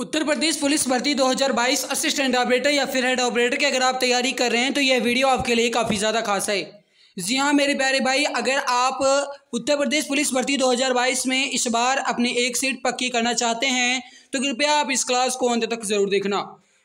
उत्तर प्रदेश police भर्ती 2022 assistant operator या फिर हेड ऑपरेटर की अगर आप तैयारी कर रहे हैं तो यह वीडियो आपके लिए काफ़ी ज़्यादा खास है जी हाँ मेरे प्यारे भाई अगर आप उत्तर प्रदेश पुलिस भर्ती 2022 में इस बार अपनी एक सीट पक्की करना चाहते हैं तो कृपया आप इस क्लास को अंत तक ज़रूर देखना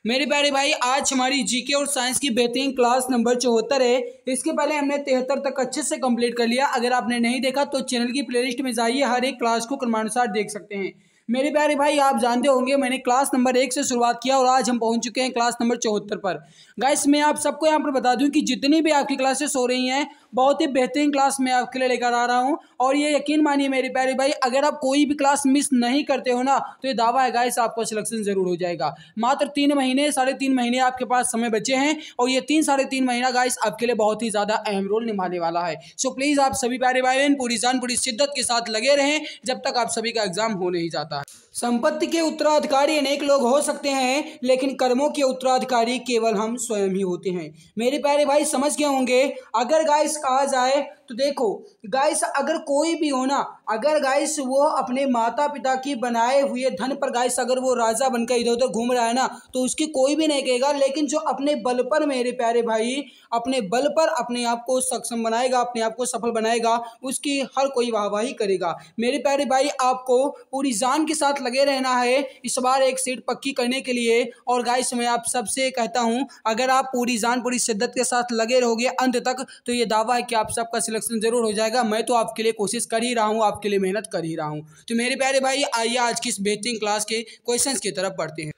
मेरे प्यारे भाई आज हमारी जीके और साइंस की बेहतरीन क्लास नंबर चौहत्तर है इसके पहले हमने तिहत्तर तक अच्छे से कंप्लीट कर लिया अगर आपने नहीं देखा तो चैनल की प्लेलिस्ट में जाइए हर एक क्लास को क्रमानुसार देख सकते हैं मेरे प्यारे भाई आप जानते होंगे मैंने क्लास नंबर एक से शुरुआत किया और आज हम पहुंच चुके हैं क्लास नंबर चौहत्तर पर गाइस मैं आप सबको यहाँ पर बता दूँ कि जितनी भी आपकी क्लासेस हो रही हैं बहुत ही बेहतरीन क्लास मैं आपके लिए लेकर आ रहा हूँ और ये यकीन मानिए मेरे प्यारे भाई अगर आप कोई भी क्लास मिस नहीं करते हो ना तो ये दावा है गाइस आपका सिलेक्शन ज़रूर हो जाएगा मात्र तीन महीने साढ़े तीन महीने आपके पास समय बचे हैं और ये तीन साढ़े तीन महीना गाइस आपके लिए बहुत ही ज़्यादा अहम रोल निभाने वाला है सो प्लीज़ आप सभी प्यारे भाई बहन पूरी जान पूरी शिद्दत के साथ लगे रहें जब तक आप सभी का एग्जाम हो नहीं जाता संपत्ति के उत्तराधिकारी अनेक लोग हो सकते हैं लेकिन कर्मों के उत्तराधिकारी केवल हम स्वयं ही होते हैं मेरे प्यारे भाई समझ गए होंगे अगर गाइस कहा जाए तो देखो गाइस अगर कोई भी हो ना अगर गाइस वो अपने माता पिता की बनाए हुए धन पर गाइस अगर वो राजा बनकर इधर उधर घूम रहा है ना तो उसकी कोई भी नहीं कहेगा लेकिन जो अपने बल पर मेरे प्यारे भाई अपने बल पर अपने आप को सक्षम बनाएगा अपने आप को सफल बनाएगा उसकी हर कोई वाहवाही करेगा मेरे प्यारे भाई आपको पूरी जान के साथ लगे रहना है इस बार एक सीट पक्की करने के लिए और गाइस मैं आप सबसे कहता हूँ अगर आप पूरी जान पूरी शिद्दत के साथ लगे रहोगे अंत तक तो ये दावा है कि आप सबका सिलेक्ट सिलेक्शन जरूर हो जाएगा मैं तो आपके लिए कोशिश कर ही रहा हूँ आपके लिए मेहनत कर ही रहा हूँ तो मेरे प्यारे भाई आइए आज की इस बेहतरीन क्लास के क्वेश्चन की तरफ पढ़ते हैं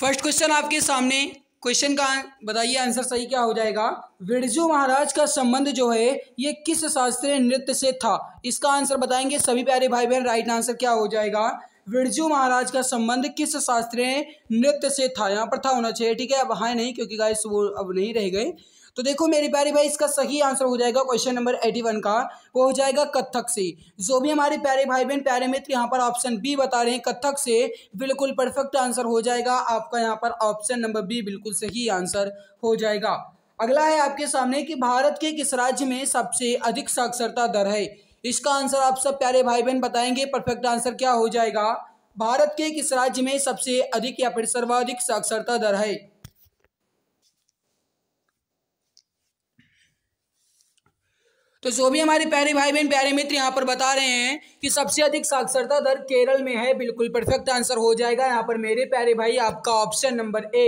फर्स्ट क्वेश्चन आपके सामने क्वेश्चन का बताइए आंसर सही क्या हो जाएगा विरजू महाराज का संबंध जो है ये किस शास्त्रीय नृत्य से था इसका आंसर बताएंगे सभी प्यारे भाई बहन राइट आंसर क्या हो जाएगा विरजू महाराज का संबंध किस शास्त्रीय नृत्य से था यहाँ पर था होना चाहिए ठीक है अब हाँ नहीं क्योंकि गाइस वो अब नहीं रह गए तो देखो मेरे प्यारे भाई इसका सही आंसर हो जाएगा क्वेश्चन नंबर एटी वन का वो हो जाएगा कथक से जो भी हमारे प्यारे भाई बहन प्यारे मित्र यहाँ पर ऑप्शन बी बता रहे हैं कथक से बिल्कुल परफेक्ट आंसर हो जाएगा आपका यहाँ पर ऑप्शन नंबर बी बिल्कुल सही आंसर हो जाएगा अगला है आपके सामने कि भारत के किस राज्य में सबसे अधिक साक्षरता दर है इसका आंसर आप सब प्यारे भाई बहन बताएंगे परफेक्ट आंसर क्या हो जाएगा भारत के किस राज्य में सबसे अधिक या फिर सर्वाधिक साक्षरता दर है तो जो भी हमारे प्यारे भाई बहन प्यारे मित्र यहाँ पर बता रहे हैं कि सबसे अधिक साक्षरता दर केरल में है बिल्कुल परफेक्ट आंसर हो जाएगा यहाँ पर मेरे प्यारे भाई आपका ऑप्शन नंबर ए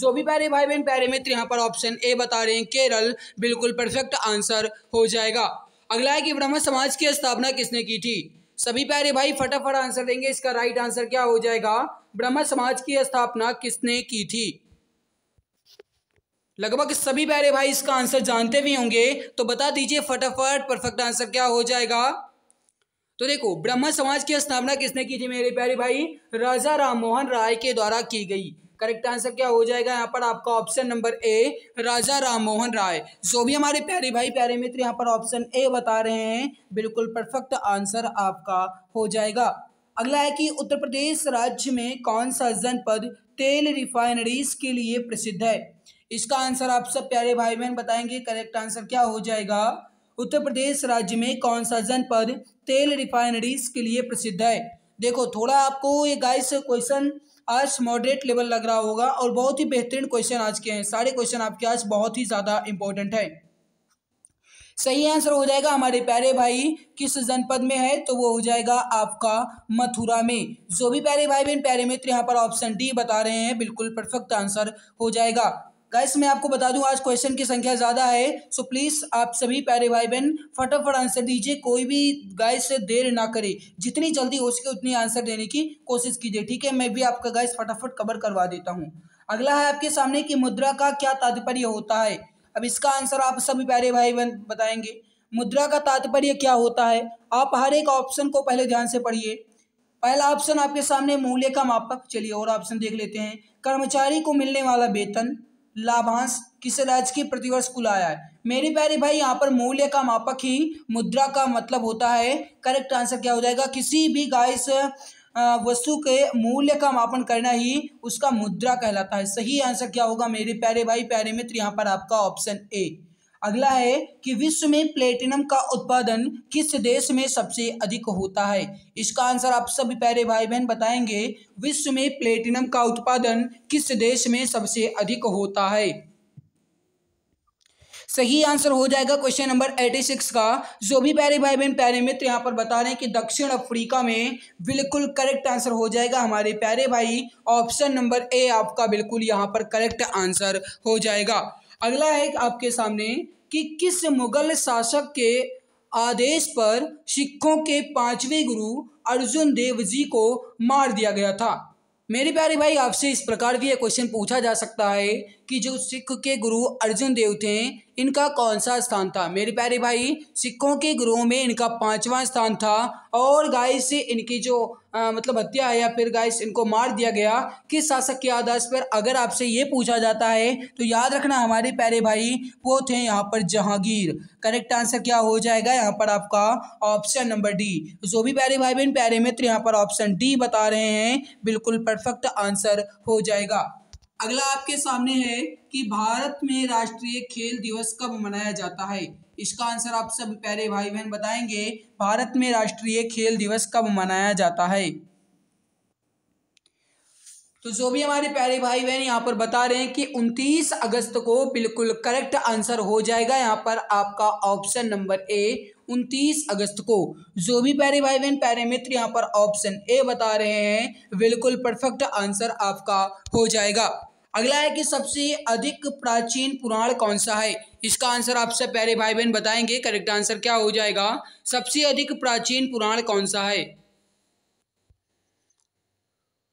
जो भी प्यारे भाई बहन प्यारे मित्र यहाँ पर ऑप्शन ए बता रहे हैं केरल बिल्कुल परफेक्ट आंसर हो जाएगा अगला है कि ब्रह्म समाज की स्थापना किसने की थी सभी प्यारे भाई फटाफट आंसर देंगे इसका राइट आंसर क्या हो जाएगा ब्रह्म समाज की स्थापना किसने की थी लगभग सभी प्यारे भाई इसका आंसर जानते भी होंगे तो बता दीजिए फटाफट परफेक्ट आंसर क्या हो जाएगा तो देखो ब्रह्म समाज की स्थापना किसने की थी मेरे प्यारे भाई राजा राम मोहन राय के द्वारा की गई करेक्ट आंसर क्या हो जाएगा यहाँ पर आपका option number A Raja Ram Mohan Roy जो भी हमारे प्यारे भाई प्यारे मित्र यहाँ पर ऑप्शन ए बता रहे हैं बिल्कुल परफेक्ट आंसर आपका हो जाएगा अगला है कि उत्तर प्रदेश राज्य में कौन सा जनपद तेल रिफाइनरीज के लिए प्रसिद्ध है इसका आंसर आप सब प्यारे भाई बहन बताएंगे करेक्ट आंसर क्या हो जाएगा उत्तर प्रदेश राज्य में कौन सा जनपद तेल रिफाइनरीज के लिए प्रसिद्ध है देखो थोड़ा आपको ये गाइस क्वेश्चन आज मॉडरेट लेवल लग रहा होगा और बहुत ही बेहतरीन क्वेश्चन आज के हैं सारे क्वेश्चन आपके आज बहुत ही ज़्यादा इंपॉर्टेंट है सही आंसर हो जाएगा हमारे प्यारे भाई किस जनपद में है तो वो हो जाएगा आपका मथुरा में जो भी प्यारे भाई बहन प्यारे मित्र यहाँ पर ऑप्शन डी बता रहे हैं बिल्कुल परफेक्ट आंसर हो जाएगा गाइस मैं आपको बता दूं आज क्वेश्चन की संख्या ज़्यादा है सो प्लीज़ आप सभी प्यारे भाई बहन फटाफट आंसर दीजिए कोई भी गाइस से देर ना करे जितनी जल्दी हो सके उतनी आंसर देने की कोशिश कीजिए ठीक है मैं भी आपका गाइस फटाफट कवर करवा देता हूँ अगला है आपके सामने की मुद्रा का क्या तात्पर्य होता है अब इसका आंसर आप सभी प्यारे भाई बहन बताएंगे मुद्रा का तात्पर्य क्या होता है आप हर एक ऑप्शन को पहले ध्यान से पढ़िए पहला ऑप्शन आपके सामने मूल्य का मापक चलिए और ऑप्शन देख लेते हैं कर्मचारी को मिलने वाला वेतन लाभांश किस राज्य की प्रतिवर्ष कुल आया है मेरे प्यारे भाई यहाँ पर मूल्य का मापक ही मुद्रा का मतलब होता है करेक्ट आंसर क्या हो जाएगा किसी भी गाइस वस्तु के मूल्य का मापन करना ही उसका मुद्रा कहलाता है सही आंसर क्या होगा मेरे प्यारे भाई प्यारे मित्र यहाँ पर आपका ऑप्शन ए अगला है कि विश्व में प्लेटिनम का उत्पादन किस देश में सबसे अधिक होता है इसका आंसर आप सभी प्यारे भाई बहन बताएंगे विश्व में प्लेटिनम का उत्पादन किस देश में सबसे अधिक होता है सही आंसर हो जाएगा क्वेश्चन नंबर एटी सिक्स का जो भी प्यारे भाई बहन प्यारे मित्र यहाँ पर बता रहे हैं कि दक्षिण अफ्रीका में बिल्कुल करेक्ट आंसर हो जाएगा हमारे प्यारे भाई ऑप्शन नंबर ए आपका बिल्कुल यहाँ पर करेक्ट आंसर हो जाएगा अगला है आपके सामने कि किस मुगल शासक के आदेश पर सिखों के पांचवें गुरु अर्जुन देव जी को मार दिया गया था मेरे प्यारे भाई आपसे इस प्रकार भी यह क्वेश्चन पूछा जा सकता है कि जो सिख के गुरु अर्जुन देव थे इनका कौन सा स्थान था मेरे प्यारे भाई सिखों के गुरुओं में इनका पांचवा स्थान था और गाय से इनकी जो आ, मतलब हत्या या फिर गाइस इनको मार दिया गया किस शासक के आदर्श पर अगर आपसे ये पूछा जाता है तो याद रखना हमारे प्यारे भाई वो थे यहाँ पर जहांगीर करेक्ट आंसर क्या हो जाएगा यहाँ पर आपका ऑप्शन नंबर डी जो भी प्यारे भाई बहन प्यारे मित्र यहाँ पर ऑप्शन डी बता रहे हैं बिल्कुल परफेक्ट आंसर हो जाएगा अगला आपके सामने है कि भारत में राष्ट्रीय खेल दिवस कब मनाया जाता है इसका आंसर आप सब प्यारे भाई बहन बताएंगे भारत में राष्ट्रीय खेल दिवस कब मनाया जाता है तो जो भी हमारे प्यारे भाई बहन यहाँ पर बता रहे हैं कि 29 अगस्त को बिल्कुल करेक्ट आंसर हो जाएगा यहाँ पर आपका ऑप्शन नंबर ए 29 अगस्त को जो भी प्यारे भाई बहन प्यारे मित्र यहाँ पर ऑप्शन ए बता रहे हैं बिल्कुल परफेक्ट आंसर आपका हो जाएगा अगला है कि सबसे अधिक प्राचीन पुराण कौन सा है इसका आंसर आपसे प्यारे भाई बहन बताएंगे करेक्ट आंसर क्या हो जाएगा सबसे अधिक प्राचीन पुराण कौन सा है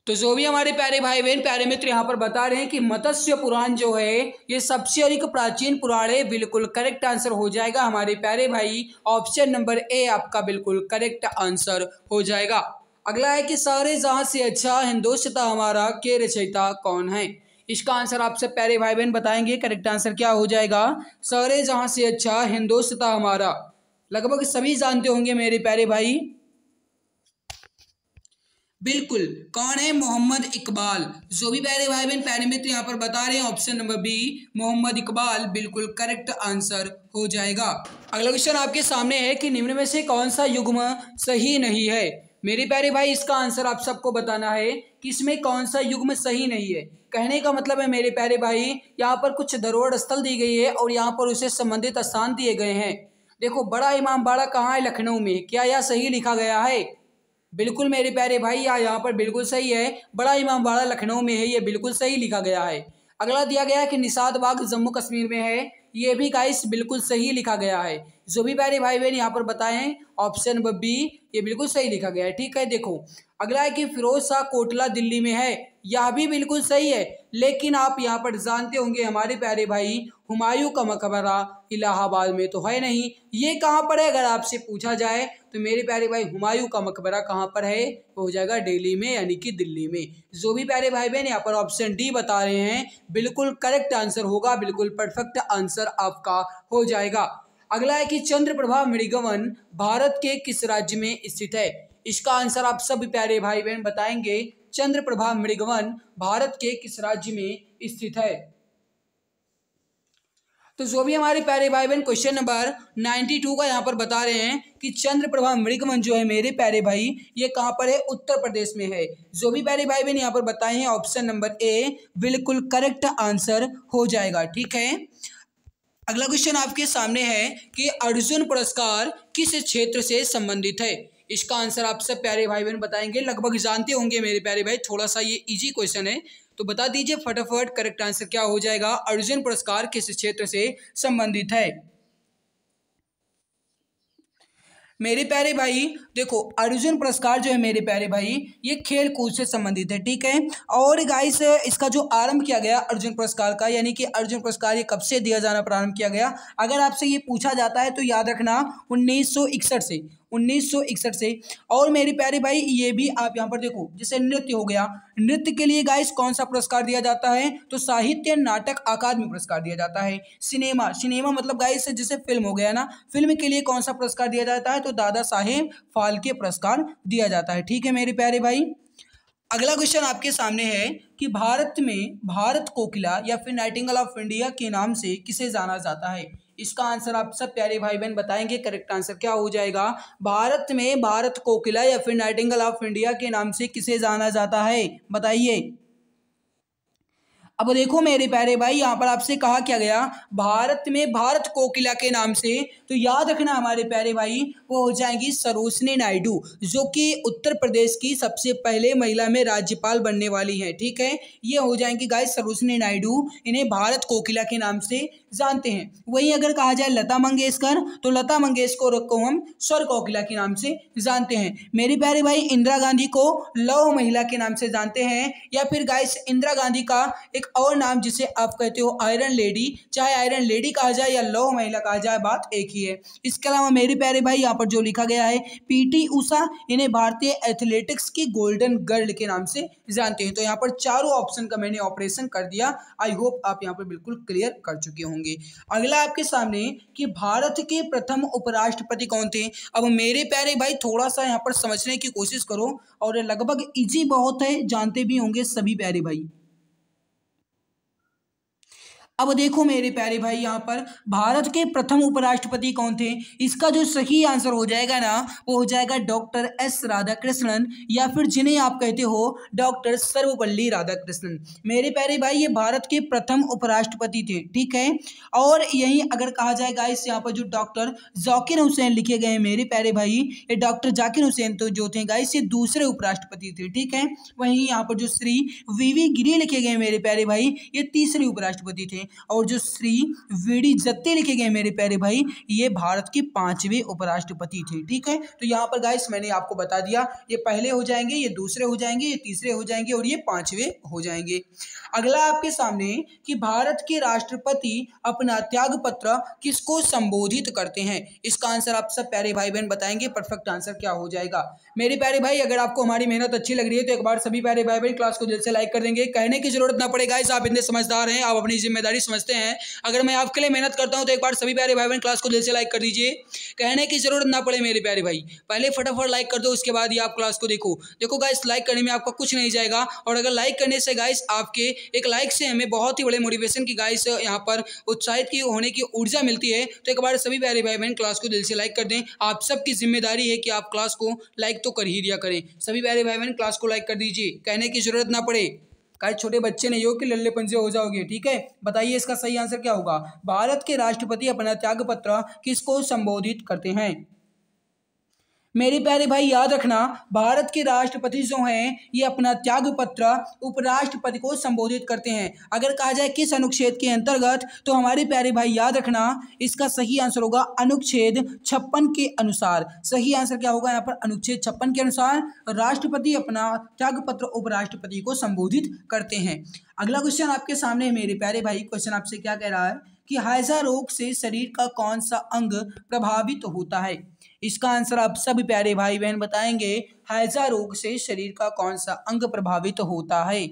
तो जो भी हमारे प्यारे भाई बहन प्यारे मित्र यहाँ पर बता रहे हैं कि मत्स्य पुराण जो है ये सबसे अधिक प्राचीन पुराण है बिल्कुल करेक्ट आंसर हो जाएगा हमारे प्यारे भाई ऑप्शन नंबर ए आपका बिल्कुल करेक्ट आंसर हो जाएगा अगला है कि सारे जहां से अच्छा हिंदोस्ता हमारा के रचयिता कौन है इसका आंसर आपसे प्यारे भाई बहन बताएंगे करेक्ट आंसर क्या हो जाएगा सरे जहाँ से अच्छा हिंदोस्ता हमारा लगभग सभी जानते होंगे मेरे प्यारे भाई बिल्कुल कौन है मोहम्मद इकबाल जो भी प्यारे भाई बहन प्यारे मित्र यहाँ पर बता रहे हैं option number B Mohammad Iqbal बिल्कुल करेक्ट आंसर हो जाएगा अगला क्वेश्चन आपके सामने है कि निम्न में से कौन सा युग्म सही नहीं है मेरे प्यारे भाई इसका आंसर आप सबको बताना है किसमें कौन सा युग्म सही नहीं है कहने का मतलब है मेरे प्यारे भाई यहाँ पर कुछ धरोहर स्थल दी गई है और यहाँ पर उसे संबंधित स्थान दिए गए हैं देखो बड़ा इमाम बाड़ा कहाँ है लखनऊ में क्या यह सही लिखा गया है बिल्कुल मेरे प्यारे भाई यह हाँ, यहाँ पर बिल्कुल सही है बड़ा इमाम बाड़ा लखनऊ में है यह बिल्कुल सही लिखा गया है अगला दिया गया है कि निषाद बाग जम्मू कश्मीर में है ये भी गाइस बिल्कुल सही लिखा गया है जो भी प्यारे भाई बहन यहाँ पर बताएं ऑप्शन बी ये बिल्कुल सही लिखा गया है ठीक है देखो अगला है कि फिरोज शाह कोटला दिल्ली में है यह भी बिल्कुल सही है लेकिन आप यहाँ पर जानते होंगे हमारे प्यारे भाई हुमायूं का मकबरा इलाहाबाद में तो है नहीं ये कहाँ पर है अगर आपसे पूछा जाए तो मेरे प्यारे भाई हुमायूं का मकबरा कहाँ पर है वो हो जाएगा दिल्ली में यानी कि दिल्ली में जो भी प्यारे भाई बहन यहाँ पर ऑप्शन डी बता रहे हैं बिल्कुल करेक्ट आंसर होगा बिल्कुल परफेक्ट आंसर आपका हो जाएगा अगला है कि चंद्रप्रभा मृगवन भारत के किस राज्य में स्थित है इसका आंसर आप सब प्यारे भाई बहन बताएंगे चंद्रप्रभा मृगवन भारत के किस राज्य में स्थित है तो जो भी हमारे प्यारे भाई बहन क्वेश्चन नंबर 92 का यहाँ पर बता रहे हैं कि चंद्रप्रभा मृगवन जो है मेरे प्यारे भाई ये कहाँ पर है उत्तर प्रदेश में है जो भी प्यारे भाई बहन यहाँ पर बताए हैं ऑप्शन नंबर ए बिल्कुल करेक्ट आंसर हो जाएगा ठीक है अगला क्वेश्चन आपके सामने है कि अर्जुन पुरस्कार किस क्षेत्र से संबंधित है इसका आंसर आप सब प्यारे भाई बहन बताएंगे लगभग जानते होंगे मेरे प्यारे भाई थोड़ा सा ये इजी क्वेश्चन है तो बता दीजिए फटाफट करेक्ट आंसर क्या हो जाएगा अर्जुन पुरस्कार किस क्षेत्र से संबंधित है मेरे प्यारे भाई देखो अर्जुन पुरस्कार जो है मेरे प्यारे भाई ये खेल कूद से संबंधित है ठीक है और गाइस इसका जो आरंभ किया गया अर्जुन पुरस्कार का यानी कि अर्जुन पुरस्कार ये कब से दिया जाना प्रारंभ किया गया अगर आपसे ये पूछा जाता है तो याद रखना उन्नीस से उन्नीस से और मेरे प्यारे भाई ये भी आप यहाँ पर देखो जैसे नृत्य हो गया नृत्य के लिए गाइस कौन सा पुरस्कार दिया जाता है तो साहित्य नाटक अकादमी पुरस्कार दिया जाता है सिनेमा सिनेमा मतलब गाइस जैसे फिल्म हो गया ना फिल्म के लिए कौन सा पुरस्कार दिया जाता है तो दादा साहेब फालके पुरस्कार दिया जाता है ठीक है मेरे प्यारे भाई अगला क्वेश्चन आपके सामने है कि भारत में भारत कोकिला या फिर नाइटिंगल ऑफ इंडिया के नाम से किसे जाना जाता है इसका आंसर आप सब प्यारे भाई बहन बताएंगे करेक्ट आंसर क्या हो जाएगा भारत में भारत कोकिला या फिर नाइटिंगल ऑफ इंडिया के नाम से किसे जाना जाता है बताइए अब देखो मेरे प्यारे भाई यहाँ पर आपसे कहा क्या गया भारत में भारत कोकिला के नाम से तो याद रखना हमारे प्यारे भाई वो हो जाएंगी सरोजनी नायडू जो कि उत्तर प्रदेश की सबसे पहले महिला में राज्यपाल बनने वाली हैं ठीक है ये हो जाएंगी गाय सरोजनी नायडू इन्हें भारत कोकिला के नाम से जानते हैं वहीं अगर कहा जाए लता मंगेशकर तो लता मंगेशकर को हम स्वर कोकिला के नाम से जानते हैं मेरे प्यारे भाई इंदिरा गांधी को लव महिला के नाम से जानते हैं या फिर गाय इंदिरा गांधी का एक और नाम जिसे आप कहते हो आयरन लेडी चाहे आयरन लेडी कहा जाए या लौह महिला कहा जाए बात एक ही है इसके अलावा मेरे प्यारे भाई यहाँ पर जो लिखा गया है पीटी उषा इन्हें भारतीय एथलेटिक्स की गोल्डन गर्ल के नाम से जानते हैं तो यहाँ पर चारों ऑप्शन का मैंने ऑपरेशन कर दिया आई होप आप यहाँ पर बिल्कुल क्लियर कर चुके होंगे अगला आपके सामने कि भारत के प्रथम उपराष्ट्रपति कौन थे अब मेरे प्यारे भाई थोड़ा सा यहाँ पर समझने की कोशिश करो और लगभग इजी बहुत है जानते भी होंगे सभी प्यारे भाई अब देखो मेरे प्यारे भाई यहाँ पर भारत के प्रथम उपराष्ट्रपति कौन थे इसका जो सही आंसर हो जाएगा ना वो हो जाएगा डॉक्टर एस राधाकृष्णन या फिर जिन्हें आप कहते हो डॉक्टर सर्वपल्ली राधाकृष्णन मेरे प्यारे भाई ये भारत के प्रथम उपराष्ट्रपति थे ठीक है और यहीं अगर कहा जाए गाइस यहाँ पर जो डॉक्टर जाकिर हुसैन लिखे गए हैं मेरे प्यारे भाई ये डॉक्टर जाकिर हुसैन तो जो थे गाइस ये दूसरे उपराष्ट्रपति थे ठीक है वहीं यहाँ पर जो श्री वी वी गिरी लिखे गए मेरे प्यारे भाई ये तीसरे उपराष्ट्रपति थे और जो श्री वीडी जत्ते लिखे गए मेरे प्यारे भाई ये भारत के पांचवें उपराष्ट्रपति थे ठीक है तो यहाँ पर गाइस मैंने आपको बता दिया ये पहले हो जाएंगे ये दूसरे हो जाएंगे ये तीसरे हो जाएंगे और ये पांचवे हो जाएंगे अगला आपके सामने कि भारत के राष्ट्रपति अपना त्याग पत्र किसको संबोधित करते हैं इसका आंसर आप सब प्यारे भाई बहन बताएंगे परफेक्ट आंसर क्या हो जाएगा मेरे प्यारे भाई अगर आपको हमारी मेहनत अच्छी लग रही है तो एक बार सभी प्यारे भाई बहन क्लास को दिल से लाइक कर देंगे कहने की जरूरत ना पड़ेगा इस आप इतने समझदार हैं आप अपनी जिम्मेदारी समझते हैं अगर मैं आपके लिए मेहनत करता हूँ तो एक बार सभी प्यारे भाई बहन क्लास को दिल से लाइक कर दीजिए कहने की जरूरत ना पड़े मेरे प्यारे भाई पहले फटाफट लाइक कर दो उसके बाद ही आप क्लास को देखो देखो गाइस लाइक करने में आपका कुछ नहीं जाएगा और अगर लाइक करने से गाइस आपके एक लाइक से हमें बहुत ही बड़े मोटिवेशन की गाइस यहाँ पर उत्साहित की होने की ऊर्जा मिलती है तो एक बार सभी प्यारे भाई बहन क्लास को दिल से लाइक कर दें आप सबकी जिम्मेदारी है कि आप क्लास को लाइक तो तो कर ही दिया करें सभी प्यारे भाई बहन क्लास को लाइक कर दीजिए कहने की जरूरत ना पड़े कल छोटे बच्चे नहीं हो कि लल्ले पंजे हो जाओगे ठीक है बताइए इसका सही आंसर क्या होगा भारत के राष्ट्रपति अपना त्याग पत्र किसको संबोधित करते हैं मेरे प्यारे भाई याद रखना भारत के राष्ट्रपति जो हैं ये अपना त्याग पत्र उपराष्ट्रपति को संबोधित करते हैं अगर कहा जाए किस अनुच्छेद के अंतर्गत तो हमारे प्यारे भाई याद रखना इसका सही आंसर होगा अनुच्छेद छप्पन के अनुसार सही आंसर क्या होगा यहाँ पर अनुच्छेद छप्पन के अनुसार राष्ट्रपति अपना त्याग पत्र उपराष्ट्रपति को संबोधित करते हैं अगला क्वेश्चन आपके सामने है मेरे प्यारे भाई क्वेश्चन आपसे क्या कह रहा है कि हाइजा रोग से शरीर का कौन सा अंग प्रभावित होता है इसका आंसर आप सभी प्यारे भाई बहन बताएंगे हैजा रोग से शरीर का कौन सा अंग प्रभावित होता है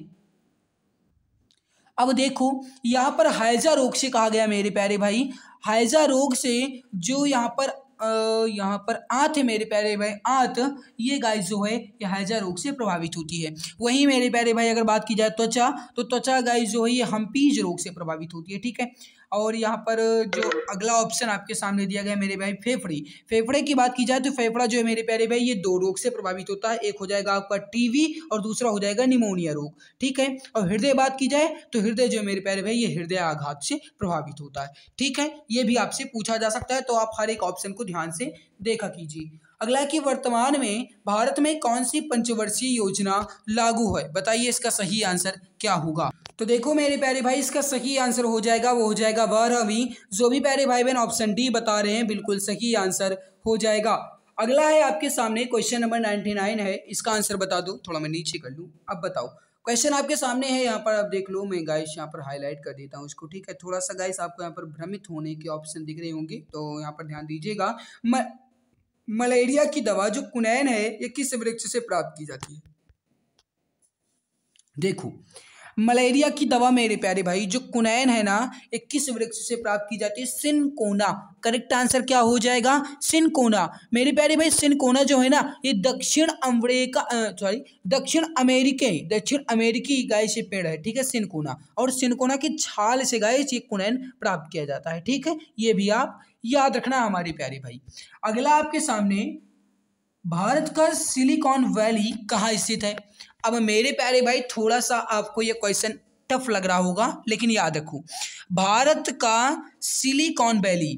अब देखो यहाँ पर हैजा रोग से कहा गया मेरे प्यारे भाई हैजा रोग से जो यहाँ पर यहाँ पर आँत है मेरे प्यारे भाई आँत ये गाय जो है ये हैजा रोग से प्रभावित होती है वहीं मेरे प्यारे भाई अगर बात की जाए त्वचा तो त्वचा गाय जो है ये हम्पीज रोग से प्रभावित होती है ठीक है और यहाँ पर जो अगला ऑप्शन आपके सामने दिया गया है मेरे भाई फेफड़े फेफड़े की बात की जाए तो फेफड़ा जो है मेरे प्यारे भाई ये दो रोग से प्रभावित होता है एक हो जाएगा आपका टीवी और दूसरा हो जाएगा निमोनिया रोग ठीक है और हृदय बात की जाए तो हृदय जो है मेरे प्यारे भाई ये हृदय आघात से प्रभावित होता है ठीक है ये भी आपसे पूछा जा सकता है तो आप हर एक ऑप्शन को ध्यान से देखा कीजिए अगला कि वर्तमान में भारत में कौन सी पंचवर्षीय योजना लागू है बताइए इसका सही आंसर क्या होगा तो देखो मेरे प्यारे भाई इसका सही आंसर हो जाएगा वो हो जाएगा बारहवीं जो भी प्यारे भाई बहन ऑप्शन डी बता रहे हैं बिल्कुल सही आंसर हो जाएगा अगला है आपके सामने क्वेश्चन नंबर नाइन्टी नाइन है इसका आंसर बता दो थोड़ा मैं नीचे कर लूँ अब बताओ क्वेश्चन आपके सामने है यहाँ पर आप देख लो मैं गाइस यहाँ पर हाईलाइट कर देता हूँ इसको ठीक है थोड़ा सा गाइस आपको यहाँ पर भ्रमित होने के ऑप्शन दिख रहे होंगे तो यहाँ पर ध्यान दीजिएगा मलेरिया की दवा जो कुनैन है ये किस वृक्ष से प्राप्त की जाती है देखो मलेरिया की दवा मेरे प्यारे भाई जो कुनैन है ना ये किस वृक्ष से प्राप्त की जाती है सिनकोना करेक्ट आंसर क्या हो जाएगा सिनकोना मेरे प्यारे भाई सिनकोना जो है ना ये दक्षिण अमेरिका सॉरी दक्षिण अमेरिके दक्षिण अमेरिकी गाय से पेड़ है ठीक है सिनकोना और सिनकोना की छाल से गाय ये कुनैन प्राप्त किया जाता है ठीक है ये भी आप याद रखना हमारे प्यारे भाई अगला आपके सामने भारत का सिलिकॉन वैली कहाँ स्थित है अब मेरे प्यारे भाई थोड़ा सा आपको ये क्वेश्चन टफ लग रहा होगा लेकिन याद रखो भारत का सिलिकॉन वैली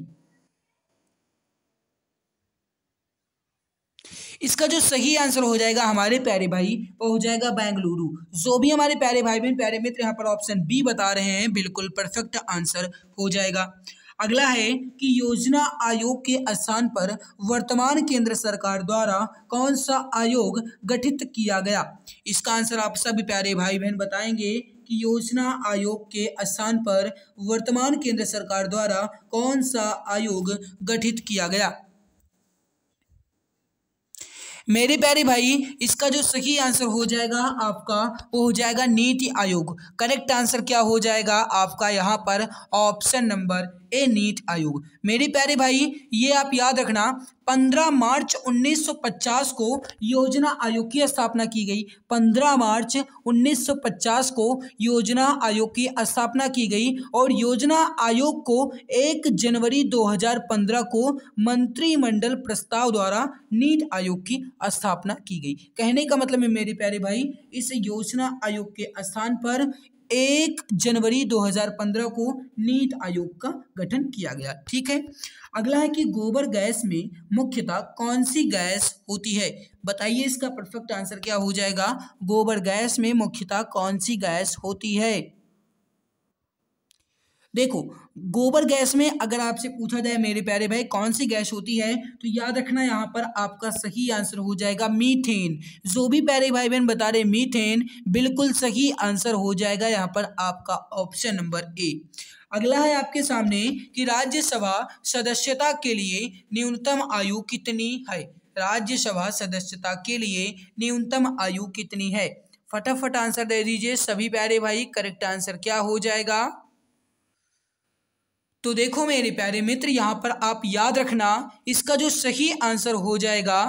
इसका जो सही आंसर हो जाएगा हमारे प्यारे भाई वो हो जाएगा बेंगलुरु जो भी हमारे प्यारे भाई बहन प्यारे मित्र यहाँ पर ऑप्शन बी बता रहे हैं बिल्कुल परफेक्ट आंसर हो जाएगा अगला है कि योजना आयोग के स्थान पर वर्तमान केंद्र सरकार द्वारा कौन सा आयोग गठित किया गया इसका आंसर आप सभी प्यारे भाई बहन बताएंगे कि योजना आयोग के स्थान पर वर्तमान केंद्र सरकार द्वारा कौन सा आयोग गठित किया गया मेरे प्यारे भाई इसका जो सही आंसर हो जाएगा आपका वो हो जाएगा नीति आयोग करेक्ट आंसर क्या हो जाएगा आपका यहाँ पर ऑप्शन नंबर ए नीति आयोग मेरे प्यारे भाई ये आप याद रखना 15 मार्च 1950 को योजना आयोग की स्थापना की गई 15 मार्च 1950 को योजना आयोग की स्थापना की गई और योजना आयोग को 1 जनवरी 2015 को मंत्रिमंडल प्रस्ताव द्वारा नीट आयोग की स्थापना की गई कहने का मतलब है मेरे प्यारे भाई इस योजना आयोग के स्थान पर एक जनवरी 2015 को नीति आयोग का गठन किया गया ठीक है अगला है कि गोबर गैस में मुख्यतः कौन सी गैस होती है बताइए इसका परफेक्ट आंसर क्या हो जाएगा गोबर गैस में मुख्यतः कौन सी गैस होती है देखो गोबर गैस में अगर आपसे पूछा जाए मेरे प्यारे भाई कौन सी गैस होती है तो याद रखना यहाँ पर आपका सही आंसर हो जाएगा मीथेन जो भी प्यारे भाई बहन बता रहे मीथेन बिल्कुल सही आंसर हो जाएगा यहाँ पर आपका ऑप्शन नंबर ए अगला है आपके सामने कि राज्यसभा सदस्यता के लिए न्यूनतम आयु कितनी है राज्यसभा सदस्यता के लिए न्यूनतम आयु कितनी है फटाफट आंसर दे दीजिए सभी प्यारे भाई करेक्ट आंसर क्या हो जाएगा तो देखो मेरे प्यारे मित्र यहाँ पर आप याद रखना इसका जो सही आंसर हो जाएगा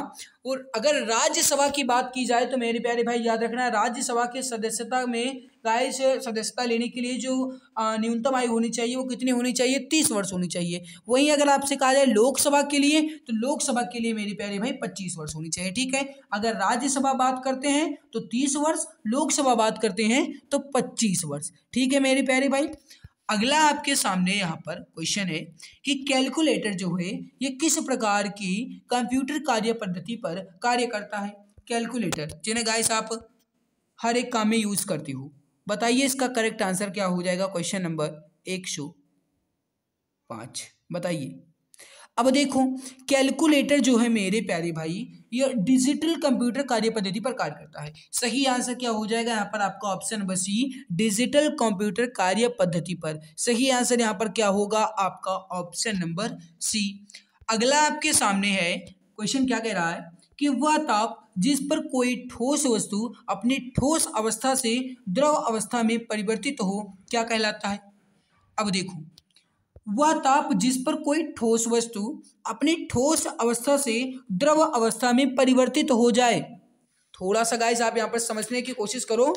और अगर राज्यसभा की बात की जाए तो मेरे प्यारे भाई याद रखना राज्यसभा के सदस्यता में से सदस्यता लेने के लिए जो न्यूनतम आयु होनी चाहिए वो कितनी होनी चाहिए तीस वर्ष होनी चाहिए वहीं अगर आपसे कहा जाए लोकसभा के लिए तो लोकसभा के लिए मेरे प्यारे भाई पच्चीस वर्ष होनी चाहिए ठीक है अगर राज्यसभा बात करते हैं तो तीस वर्ष लोकसभा बात करते हैं तो पच्चीस वर्ष ठीक है मेरे प्यारे भाई अगला आपके सामने यहाँ पर क्वेश्चन है कि कैलकुलेटर जो है ये किस प्रकार की कंप्यूटर कार्य पद्धति पर कार्य करता है कैलकुलेटर जिन्हें गाइस आप हर एक काम में यूज़ करती हो बताइए इसका करेक्ट आंसर क्या हो जाएगा क्वेश्चन नंबर एक सौ पाँच बताइए अब देखो कैलकुलेटर जो है मेरे प्यारे भाई यह डिजिटल कंप्यूटर कार्य पद्धति पर कार्य करता है सही आंसर क्या हो जाएगा यहाँ पर आपका option number C digital computer कार्य पद्धति पर सही आंसर यहाँ पर क्या होगा आपका ऑप्शन नंबर सी अगला आपके सामने है क्वेश्चन क्या कह रहा है कि वह ताप जिस पर कोई ठोस वस्तु अपनी ठोस अवस्था से द्रव अवस्था में परिवर्तित हो क्या कहलाता है अब देखो वह ताप जिस पर कोई ठोस वस्तु अपनी ठोस अवस्था से द्रव अवस्था में परिवर्तित हो जाए थोड़ा सा गाइस आप यहाँ पर समझने की कोशिश करो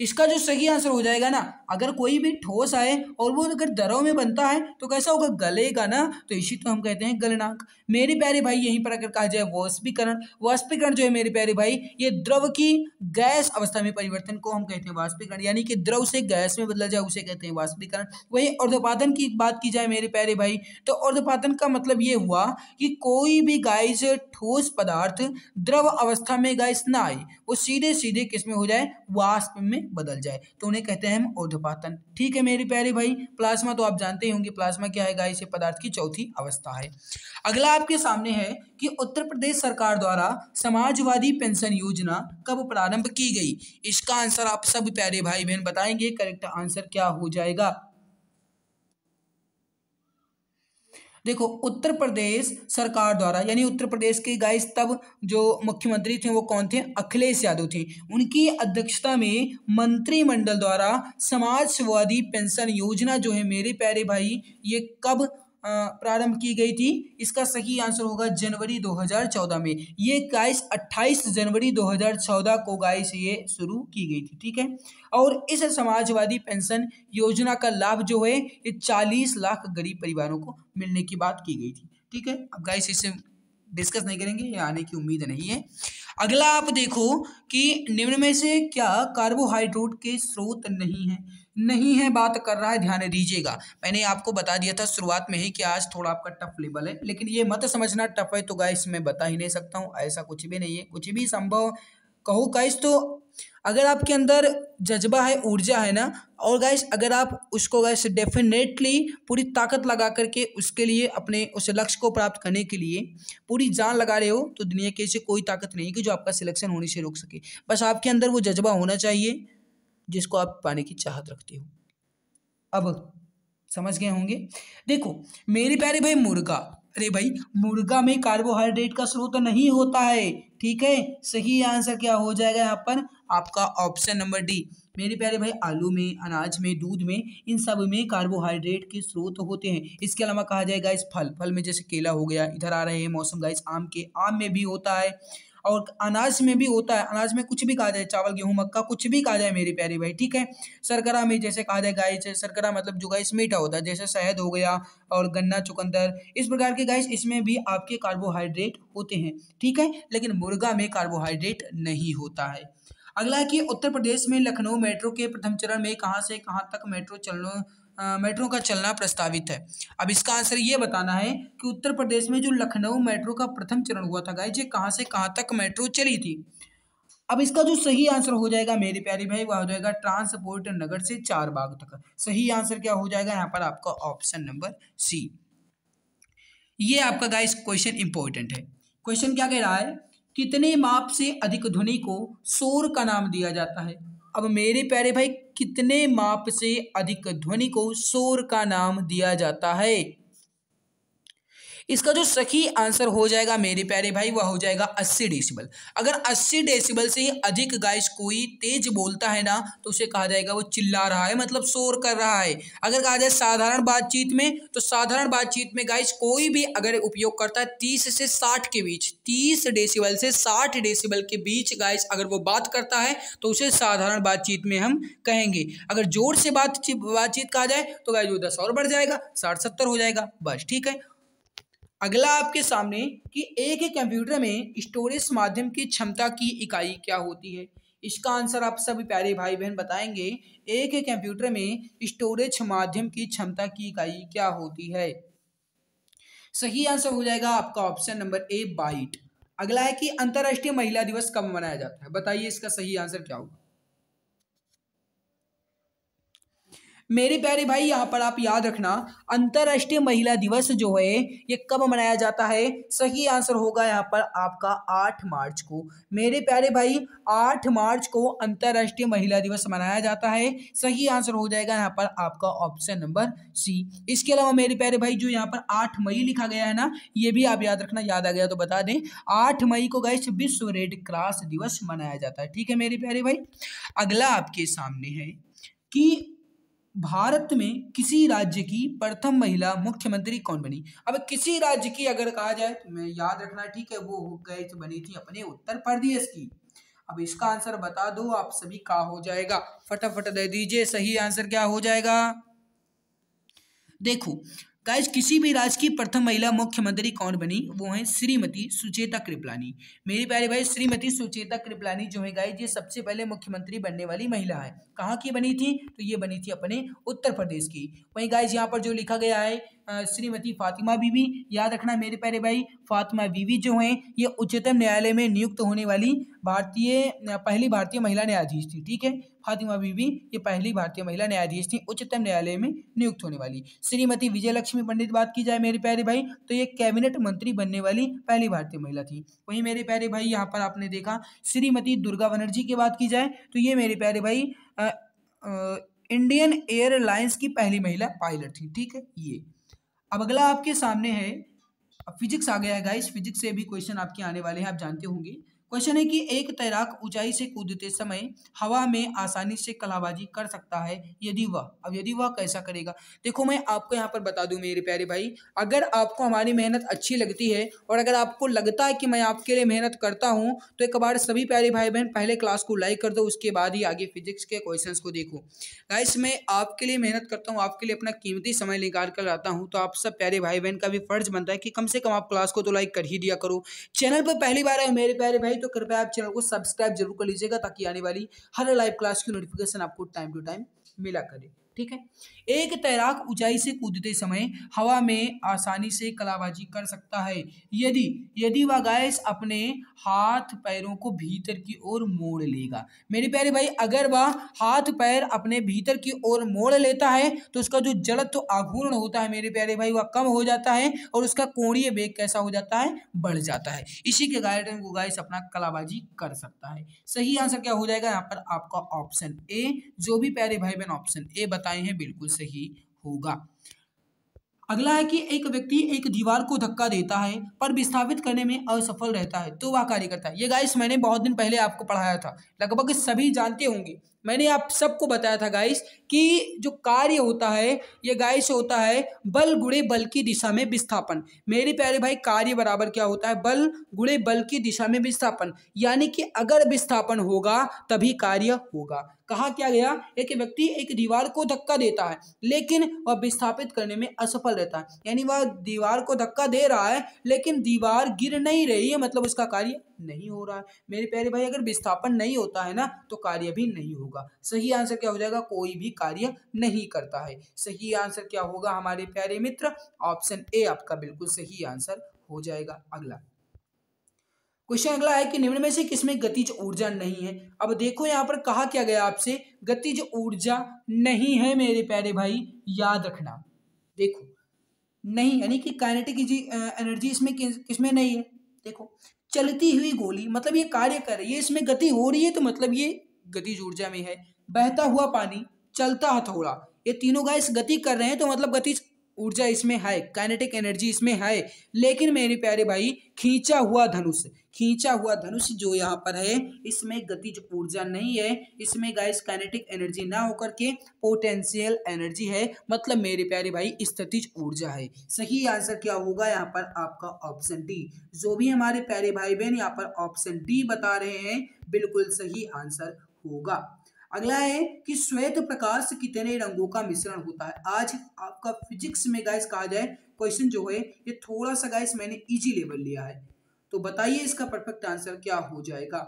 इसका जो सही आंसर हो जाएगा ना अगर कोई भी ठोस आए और वो अगर दरों में बनता है तो कैसा होगा गलेगा ना तो इसी तो हम कहते हैं गलनांक मेरे प्यारे भाई यहीं पर अगर कहा जाए वाष्पीकरण वाष्पीकरण जो है मेरे प्यारे भाई ये द्रव की गैस अवस्था में परिवर्तन को हम कहते हैं वाष्पीकरण यानी कि द्रव से गैस में बदला जाए उसे कहते हैं वाष्पीकरण वही अर्धपातन की बात की जाए मेरे प्यारे भाई तो अर्धपातन का मतलब ये हुआ कि कोई भी गैस ठोस पदार्थ द्रव अवस्था में गैस ना आए वो सीधे सीधे किस में हो जाए वाष्प में बदल जाए तो उन्हें कहते हैं हम औधपातन ठीक है मेरे प्यारे भाई प्लाज्मा तो आप जानते ही होंगे प्लाज्मा क्या है गाय से पदार्थ की चौथी अवस्था है अगला आपके सामने है कि उत्तर प्रदेश सरकार द्वारा समाजवादी पेंशन योजना कब प्रारंभ की गई इसका आंसर आप सब प्यारे भाई बहन बताएंगे करेक्ट आंसर क्या हो जाएगा देखो उत्तर प्रदेश सरकार द्वारा यानी उत्तर प्रदेश के गाइस तब जो मुख्यमंत्री थे वो कौन थे अखिलेश यादव थे उनकी अध्यक्षता में मंत्रिमंडल द्वारा समाजवादी पेंशन योजना जो है मेरे प्यारे भाई ये कब प्रारंभ की गई थी इसका सही आंसर होगा जनवरी 2014 में ये गाइस 28 जनवरी 2014 को गाइस ये शुरू की गई थी ठीक है और इस समाजवादी पेंशन योजना का लाभ जो है ये 40 लाख गरीब परिवारों को मिलने की बात की गई थी ठीक है अब गाइस इसे डिस्कस नहीं करेंगे ये आने की उम्मीद नहीं है अगला आप देखो कि निम्न में से क्या कार्बोहाइड्रेट के स्रोत नहीं है नहीं है बात कर रहा है ध्यान दीजिएगा मैंने आपको बता दिया था शुरुआत में ही कि आज थोड़ा आपका टफ लेवल है लेकिन ये मत समझना टफ है तो गाइस मैं बता ही नहीं सकता हूँ ऐसा कुछ भी नहीं है कुछ भी संभव कहो गाइस तो अगर आपके अंदर जज्बा है ऊर्जा है ना और गाइस अगर आप उसको गाइस डेफिनेटली पूरी ताकत लगा करके उसके लिए अपने उस लक्ष्य को प्राप्त करने के लिए पूरी जान लगा रहे हो तो दुनिया की ऐसी कोई ताकत नहीं कि जो आपका सिलेक्शन होने से रोक सके बस आपके अंदर वो जज्बा होना चाहिए जिसको आप पाने की चाहत रखते हो अब समझ गए होंगे देखो मेरे प्यारे भाई मुर्गा अरे भाई मुर्गा में कार्बोहाइड्रेट का स्रोत नहीं होता है ठीक है सही आंसर क्या हो जाएगा यहाँ पर आपका ऑप्शन नंबर डी मेरे प्यारे भाई आलू में अनाज में दूध में इन सब में कार्बोहाइड्रेट के स्रोत होते हैं इसके अलावा कहा जाएगा इस फल फल में जैसे केला हो गया इधर आ रहे हैं मौसम गाइस आम के आम में भी होता है और अनाज में भी होता है अनाज में कुछ भी कहा जाए चावल गेहूँ मक्का कुछ भी कहा जाए मेरे प्यारे भाई ठीक है सरकरा में जैसे कहा जाए गाय सरकरा मतलब जो गाइस मीठा होता है जैसे शहद हो गया और गन्ना चुकंदर इस प्रकार के गाइस इसमें भी आपके कार्बोहाइड्रेट होते हैं ठीक है लेकिन मुर्गा में कार्बोहाइड्रेट नहीं होता है अगला है कि उत्तर प्रदेश में लखनऊ मेट्रो के प्रथम चरण में कहाँ से कहाँ तक मेट्रो चलने मेट्रो का चलना प्रस्तावित है अब इसका आंसर ये बताना है कि उत्तर प्रदेश में जो लखनऊ मेट्रो का प्रथम चरण हुआ था गाइज ये कहाँ से कहाँ तक मेट्रो चली थी अब इसका जो सही आंसर हो जाएगा मेरे प्यारे भाई वह हो जाएगा ट्रांसपोर्ट नगर से चार बाग तक सही आंसर क्या हो जाएगा यहाँ पर आपका ऑप्शन नंबर सी ये आपका गाइस क्वेश्चन इंपॉर्टेंट है क्वेश्चन क्या कह रहा है कितने माप से अधिक ध्वनि को शोर का नाम दिया जाता है अब मेरे प्यारे भाई कितने माप से अधिक ध्वनि को शोर का नाम दिया जाता है इसका जो सही आंसर हो जाएगा मेरे प्यारे भाई वह हो जाएगा अस्सी डेसिबल अगर अस्सी डेसिबल से अधिक गाइस कोई तेज बोलता है ना तो उसे कहा जाएगा वो चिल्ला रहा है मतलब शोर कर रहा है अगर कहा जाए साधारण बातचीत में तो साधारण बातचीत में गाइस कोई भी अगर उपयोग करता है तीस से साठ के बीच तीस डेसिबल से साठ डेसीबल के बीच गाइस अगर वो बात करता है तो उसे साधारण बातचीत में हम कहेंगे अगर जोर से बात बातचीत कहा जाए तो गाइस वो दस और बढ़ जाएगा साठ सत्तर हो जाएगा बस ठीक है अगला आपके सामने कि एक ही कंप्यूटर में स्टोरेज माध्यम की क्षमता की इकाई क्या होती है इसका आंसर आप सभी प्यारे भाई बहन बताएंगे एक ही कंप्यूटर में स्टोरेज माध्यम की क्षमता की इकाई क्या होती है सही आंसर हो जाएगा आपका ऑप्शन नंबर ए बाइट अगला है कि अंतर्राष्ट्रीय महिला दिवस कब मनाया जाता है बताइए इसका सही आंसर क्या होगा मेरे प्यारे भाई यहाँ पर आप याद रखना अंतर्राष्ट्रीय महिला दिवस जो है ये कब मनाया जाता है सही आंसर होगा यहाँ पर आपका आठ मार्च को मेरे प्यारे भाई आठ मार्च को अंतर्राष्ट्रीय महिला दिवस मनाया जाता है सही आंसर हो जाएगा यहाँ पर आपका ऑप्शन नंबर सी इसके अलावा मेरे प्यारे भाई जो यहाँ पर आठ मई लिखा गया है ना ये भी आप याद रखना याद आ गया तो बता दें आठ मई को गए विश्व रेड क्रॉस दिवस मनाया जाता है ठीक है मेरे प्यारे भाई अगला आपके सामने है कि भारत में किसी राज्य की प्रथम महिला मुख्यमंत्री कौन बनी अब किसी राज्य की अगर कहा जाए तो मैं याद रखना ठीक है वो गए तो बनी थी अपने उत्तर प्रदेश की अब इसका आंसर बता दो आप सभी का हो जाएगा फटाफट दे दीजिए सही आंसर क्या हो जाएगा देखो गाइज किसी भी राज्य की प्रथम महिला मुख्यमंत्री कौन बनी वो है श्रीमती सुचेता कृपलानी मेरे प्यारे भाई श्रीमती सुचेता कृपलानी जो है गाइज ये सबसे पहले मुख्यमंत्री बनने वाली महिला है कहाँ की बनी थी तो ये बनी थी अपने उत्तर प्रदेश की वहीं गाइज यहाँ पर जो लिखा गया है श्रीमती फातिमा बीवी याद रखना मेरे प्यारे भाई फातिमा बीवी जो हैं ये उच्चतम न्यायालय में नियुक्त होने वाली भारतीय पहली भारतीय महिला न्यायाधीश थी ठीक है फातिमा बीवी ये पहली भारतीय महिला न्यायाधीश थी उच्चतम न्यायालय में नियुक्त होने वाली श्रीमती विजय लक्ष्मी पंडित बात की जाए मेरे प्यारे भाई तो ये कैबिनेट मंत्री बनने वाली पहली भारतीय महिला थी वहीं मेरे प्यारे भाई यहाँ पर आपने देखा श्रीमती दुर्गा बनर्जी की बात की जाए तो ये मेरे प्यारे भाई इंडियन एयरलाइंस की पहली महिला पायलट थी ठीक है ये अब अगला आपके सामने है अब फिजिक्स आ गया है गाइस फिजिक्स से भी क्वेश्चन आपके आने वाले हैं आप जानते होंगे क्वेश्चन है कि एक तैराक ऊंचाई से कूदते समय हवा में आसानी से कलाबाजी कर सकता है यदि वह अब यदि वह कैसा करेगा देखो मैं आपको यहाँ पर बता दूँ मेरे प्यारे भाई अगर आपको हमारी मेहनत अच्छी लगती है और अगर आपको लगता है कि मैं आपके लिए मेहनत करता हूँ तो एक बार सभी प्यारे भाई बहन पहले क्लास को लाइक कर दो उसके बाद ही आगे फिजिक्स के क्वेश्चन को देखो गाइस मैं आपके लिए मेहनत करता हूँ आपके लिए अपना कीमती समय निकाल कर आता हूँ तो आप सब प्यारे भाई बहन का भी फर्ज बनता है कि कम से कम आप क्लास को तो लाइक कर ही दिया करो चैनल पर पहली बार आए मेरे प्यारे भाई तो कृपया आप चैनल को सब्सक्राइब जरूर कर लीजिएगा ताकि आने वाली हर लाइव क्लास की नोटिफिकेशन आपको टाइम टू टाइम मिला करे ठीक है एक तैराक ऊंचाई से कूदते समय हवा में आसानी से कलाबाजी कर सकता है यदि यदि वह गैस अपने हाथ पैरों को भीतर की ओर मोड़ लेगा मेरे प्यारे भाई अगर वह हाथ पैर अपने भीतर की ओर मोड़ लेता है तो उसका जो जड़त्व आघूर्ण होता है मेरे प्यारे भाई वह कम हो जाता है और उसका कोणीय वेग कैसा हो जाता है बढ़ जाता है इसी के कारण वो गैस अपना कलाबाजी कर सकता है सही आंसर क्या हो जाएगा यहाँ पर आपका ऑप्शन ए जो भी प्यारे भाई बहन ऑप्शन ए बता बताए हैं बिल्कुल सही होगा अगला है कि एक व्यक्ति एक दीवार को धक्का देता है पर विस्थापित करने में असफल रहता है तो वह कार्य करता है ये गाइस मैंने बहुत दिन पहले आपको पढ़ाया था लगभग सभी जानते होंगे मैंने आप सबको बताया था गाइस कि जो कार्य होता है ये गाइस होता है बल गुड़े बल की दिशा में विस्थापन मेरे प्यारे भाई कार्य बराबर क्या होता है बल गुड़े बल की दिशा में विस्थापन यानी कि अगर विस्थापन होगा तभी कार्य होगा कहा क्या गया एक व्यक्ति एक दीवार को धक्का देता है लेकिन वह विस्थापित करने में असफल रहता है यानी वह दीवार को धक्का दे रहा है लेकिन दीवार गिर नहीं रही है मतलब उसका कार्य नहीं हो रहा है मेरे प्यारे भाई अगर विस्थापन नहीं होता है ना तो कार्य भी नहीं होगा सही आंसर क्या हो जाएगा कोई भी कार्य नहीं करता है सही आंसर क्या होगा हमारे प्यारे मित्र ऑप्शन ए आपका बिल्कुल सही आंसर हो जाएगा अगला क्वेश्चन अगला है कि निम्न में से किसमें गतिज ऊर्जा नहीं है अब देखो यहाँ पर कहा क्या गया आपसे गतिज ऊर्जा नहीं है मेरे प्यारे भाई याद रखना देखो नहीं यानी कि काइनेटिक एनर्जी इसमें किसमें नहीं है देखो चलती हुई गोली मतलब ये कार्य कर रही है इसमें गति हो रही है तो मतलब ये गति ऊर्जा में है बहता हुआ पानी चलता हथौड़ा ये तीनों गैस गति कर रहे हैं तो मतलब गति ऊर्जा इसमें है काइनेटिक एनर्जी इसमें है लेकिन मेरे प्यारे भाई खींचा हुआ धनुष खींचा हुआ धनुष जो यहाँ पर है इसमें गतिज ऊर्जा नहीं है इसमें गाइस काइनेटिक एनर्जी ना होकर के पोटेंशियल एनर्जी है मतलब मेरे प्यारे भाई स्थितिज ऊर्जा है सही आंसर क्या होगा यहाँ पर आपका ऑप्शन डी जो भी हमारे प्यारे भाई बहन यहाँ पर ऑप्शन डी बता रहे हैं बिल्कुल सही आंसर होगा अगला है कि श्वेत प्रकाश कितने रंगों का मिश्रण होता है आज आपका फिजिक्स में गाइस कहा जाए क्वेश्चन जो है ये थोड़ा सा गाइस मैंने इजी लेवल लिया है तो बताइए इसका परफेक्ट आंसर क्या हो जाएगा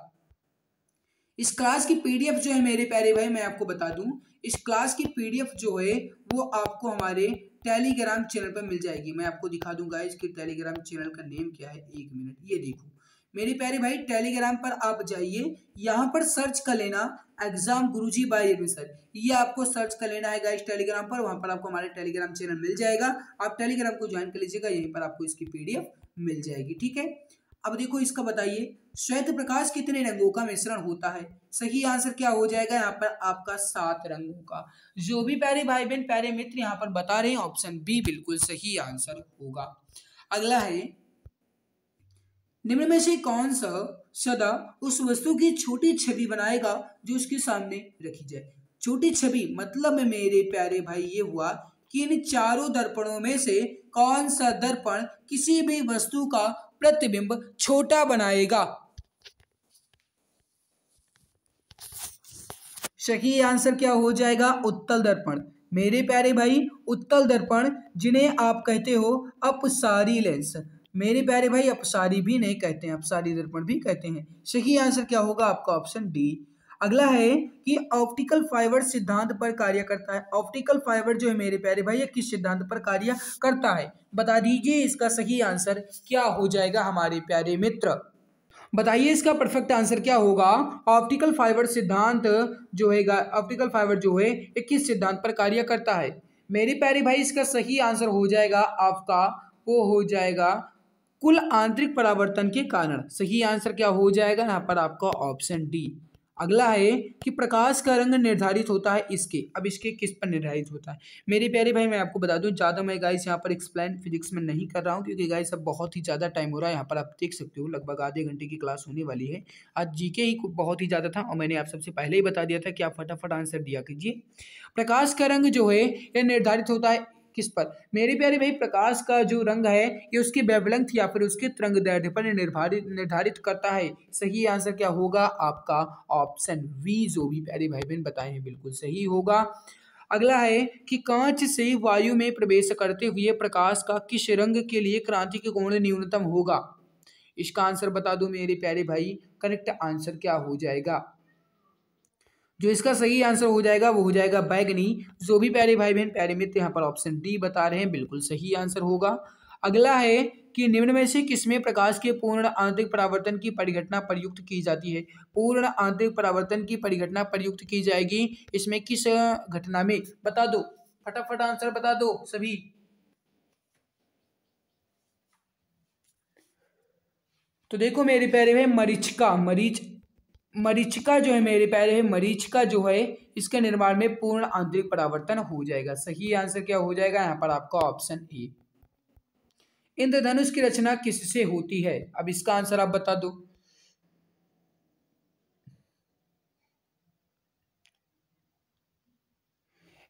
इस क्लास की पीडीएफ जो है मेरे प्यारे भाई मैं आपको बता दूं इस क्लास की पीडीएफ जो है वो आपको हमारे टेलीग्राम चैनल पर मिल जाएगी मैं आपको दिखा दूंगा इसके टेलीग्राम चैनल का नेम क्या है एक मिनट ये देखो मेरे प्यारे भाई टेलीग्राम पर आप जाइए यहाँ पर सर्च कर लेना exam Guruji by Ravi sir ये आपको सर्च कर लेना है गाइस टेलीग्राम पर वहां पर आपको हमारे टेलीग्राम चैनल मिल जाएगा आप टेलीग्राम को ज्वाइन कर लीजिएगा यहीं पर आपको इसकी पीडीएफ मिल जाएगी ठीक है अब देखो इसका बताइए श्वेत प्रकाश कितने रंगों का मिश्रण होता है सही आंसर क्या हो जाएगा यहाँ पर आपका सात रंगों का जो भी प्यारे भाई बहन प्यारे मित्र यहाँ पर बता रहे हैं ऑप्शन बी बिल्कुल सही आंसर होगा अगला है निम्न में से कौन सा सदा उस वस्तु की छोटी छवि बनाएगा जो उसके सामने रखी जाए छोटी छवि मतलब मेरे प्यारे भाई ये हुआ कि इन चारों दर्पणों में से कौन सा दर्पण किसी भी वस्तु का प्रतिबिंब छोटा बनाएगा सही आंसर क्या हो जाएगा उत्तल दर्पण मेरे प्यारे भाई उत्तल दर्पण जिन्हें आप कहते हो अपसारी लेंस मेरे प्यारे भाई अपसारी भी नहीं कहते हैं अपसारी दर्पण भी कहते हैं सही आंसर क्या होगा आपका ऑप्शन डी अगला है कि ऑप्टिकल फाइबर सिद्धांत पर कार्य करता है ऑप्टिकल फाइबर जो है मेरे प्यारे भाई ये किस सिद्धांत पर कार्य करता है बता दीजिए इसका सही आंसर क्या हो जाएगा हमारे प्यारे मित्र बताइए इसका परफेक्ट आंसर क्या होगा ऑप्टिकल फाइबर सिद्धांत जो है ऑप्टिकल फाइबर जो है ये किस सिद्धांत पर कार्य करता है मेरे प्यारे भाई इसका सही आंसर हो जाएगा आपका वो हो जाएगा कुल आंतरिक परावर्तन के कारण सही आंसर क्या हो जाएगा यहाँ पर आपका ऑप्शन डी अगला है कि प्रकाश का रंग निर्धारित होता है इसके अब इसके किस पर निर्धारित होता है मेरे प्यारे भाई मैं आपको बता दूं ज़्यादा मैं गाइस यहाँ पर एक्सप्लेन फिजिक्स में नहीं कर रहा हूँ क्योंकि गाइस अब बहुत ही ज़्यादा टाइम हो रहा है यहाँ पर आप देख सकते हो लगभग आधे घंटे की क्लास होने वाली है आज जी ही बहुत ही ज़्यादा था और मैंने आप सबसे पहले ही बता दिया था कि आप फटाफट आंसर दिया कीजिए प्रकाश का रंग जो है यह निर्धारित होता है किस पर मेरे प्यारे भाई प्रकाश का जो रंग है ये उसकी बेबलंथ या फिर उसके तरंग दैर्ध्य पर निर्धारित निर्धारित करता है सही आंसर क्या होगा आपका ऑप्शन वी जो भी प्यारे भाई बहन बताए हैं बिल्कुल सही होगा अगला है कि कांच से वायु में प्रवेश करते हुए प्रकाश का किस रंग के लिए क्रांति के कोण न्यूनतम होगा इसका आंसर बता दो मेरे प्यारे भाई करेक्ट आंसर क्या हो जाएगा जो इसका सही आंसर हो जाएगा वो हो जाएगा बैगनी जो भी प्यारे भाई बहन प्यारे मित्र यहाँ पर ऑप्शन डी बता रहे हैं बिल्कुल सही आंसर होगा अगला है कि निम्न में से किसमें प्रकाश के पूर्ण आंतरिक परावर्तन की परिघटना प्रयुक्त की जाती है पूर्ण आंतरिक परावर्तन की परिघटना प्रयुक्त की जाएगी इसमें किस घटना में बता दो फटाफट आंसर बता दो सभी तो देखो मेरे प्यारे मरीच मरीचिका मरीच मरीचिका जो है मेरे प्यारे है मरीचिका जो है इसके निर्माण में पूर्ण आंतरिक परावर्तन हो जाएगा सही आंसर क्या हो जाएगा यहाँ पर आपका ऑप्शन ए इंद्रधनुष की रचना किससे होती है अब इसका आंसर आप बता दो